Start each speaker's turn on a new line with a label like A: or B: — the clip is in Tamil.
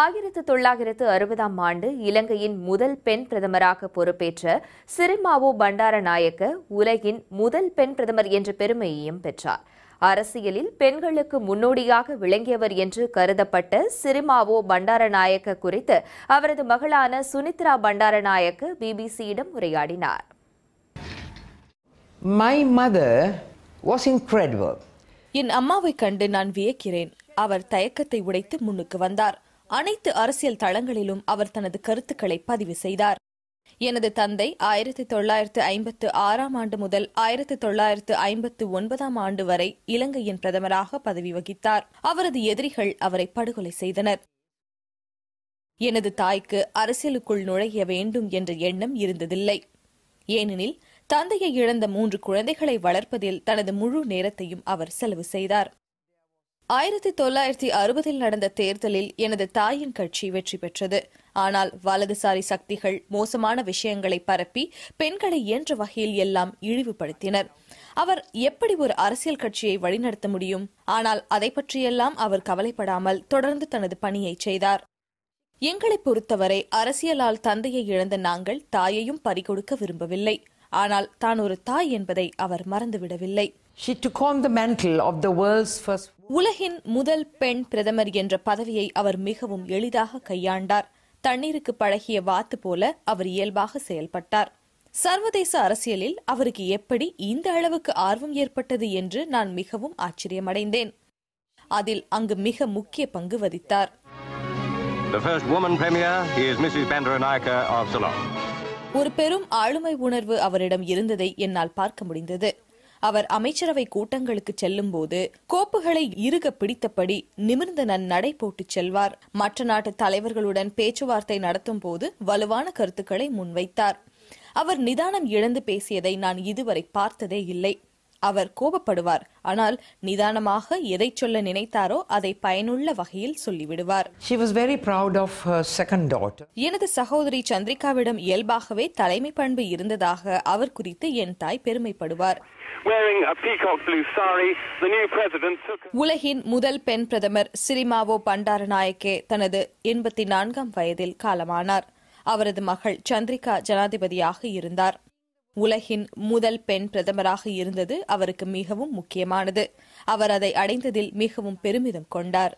A: ஆயிரத்து தொள்ளாயிரத்து அறுபதாம் ஆண்டு இலங்கையின் முதல் பெண் பிரதமராக பொறுப்பேற்ற சிறிமாவோ பண்டாரநாயக்க உலகின் முதல் பெண் பிரதமர் என்ற பெருமையையும் பெற்றார் அரசியலில் பெண்களுக்கு முன்னோடியாக விளங்கியவர் என்று கருதப்பட்ட சிறிமாவோ பண்டாரநாயக்க குறித்து அவரது மகளான சுனித்ரா பண்டாரநாயக்க பிபிசியிடம் உரையாடினார் மை மதர் வாஸ் இன்க்ரெடிபிள் என் அம்மாவை கண்டு நான் வியக்கிறேன் அவர் தயக்கத்தை உடைத்து முன்னுக்கு வந்தார் அனைத்து அரசியல் தளங்களிலும் அவர் தனது கருத்துக்களை பதிவு செய்தார் எனது தந்தை ஆயிரத்தி தொள்ளாயிரத்து ஐம்பத்து ஆறாம் ஆண்டு முதல் ஆயிரத்தி தொள்ளாயிரத்து ஐம்பத்து ஒன்பதாம் ஆண்டு வரை இலங்கையின் பிரதமராக பதவி வகித்தார் அவரது எதிரிகள் அவரை படுகொலை செய்தனர் எனது தாய்க்கு அரசியலுக்குள் நுழைய வேண்டும் என்ற எண்ணம் இருந்ததில்லை ஏனெனில் தந்தையை இழந்த மூன்று குழந்தைகளை வளர்ப்பதில் தனது முழு நேரத்தையும் அவர் செலவு செய்தார் ஆயிரத்தி தொள்ளாயிரத்தி அறுபதில் நடந்த தேர்தலில் எனது தாயின் கட்சி வெற்றி பெற்றது ஆனால் வலதுசாரி சக்திகள் மோசமான விஷயங்களை பரப்பி பெண்களை இயன்ற வகையில் எல்லாம் இழிவுபடுத்தினர் அவர் எப்படி ஒரு அரசியல் கட்சியை வழிநடத்த முடியும் ஆனால் அதை பற்றியெல்லாம் அவர் கவலைப்படாமல் தொடர்ந்து தனது பணியை செய்தார் எங்களை பொறுத்தவரை அரசியலால் தந்தையை இழந்த நாங்கள் தாயையும் பறிகொடுக்க விரும்பவில்லை ஆனால் தான் ஒரு தாய் என்பதை அவர் மறந்துவிடவில்லை உலகின் முதல் பெண் பிரதமர் என்ற பதவியை அவர் மிகவும் எளிதாக கையாண்டார் தண்ணீருக்கு பழகிய வாத்து போல அவர் இயல்பாக செயல்பட்டார் சர்வதேச அரசியலில் அவருக்கு எப்படி இந்த அளவுக்கு ஆர்வம் ஏற்பட்டது என்று நான் மிகவும் ஆச்சரியமடைந்தேன் அதில் அங்கு மிக முக்கிய பங்கு வகித்தார் The first woman premier is Mrs. Bandaranaike of Ceylon. ஒரு பெரும் ஆளுமை உணர்வு அவரிடம் இருந்ததை என்னால் பார்க்க முடிந்தது அவர் அமைச்சரவை கூட்டங்களுக்கு செல்லும் போது கோப்புகளை இறுக பிடித்தபடி நிமிர்ந்த நன் நடை போட்டு செல்வார் மற்ற நாட்டு தலைவர்களுடன் பேச்சுவார்த்தை நடத்தும் போது வலுவான கருத்துக்களை முன்வைத்தார் அவர் நிதானம் இழந்து பேசியதை நான் இதுவரை பார்த்ததே இல்லை அவர் கோபப்படுவார் ஆனால் நிதானமாக எதை சொல்ல நினைத்தாரோ அதை பயனுள்ள வகையில் சொல்லிவிடுவார் எனது சகோதரி சந்திரிகாவிடம் இயல்பாகவே தலைமை பண்பு இருந்ததாக அவர் குறித்து என் தாய் பெருமைப்படுவார் உலகின் முதல் பெண் பிரதமர் சிரிமாவோ பண்டாரநாயக்கே தனது எண்பத்தி நான்காம் வயதில் காலமானார் அவரது மகள் சந்திரிகா ஜனாதிபதியாக இருந்தார் உலகின் முதல் பெண் பிரதமராக இருந்தது அவருக்கு மிகவும் முக்கியமானது அவர் அதை அடைந்ததில் மிகவும் பெருமிதம் கொண்டார்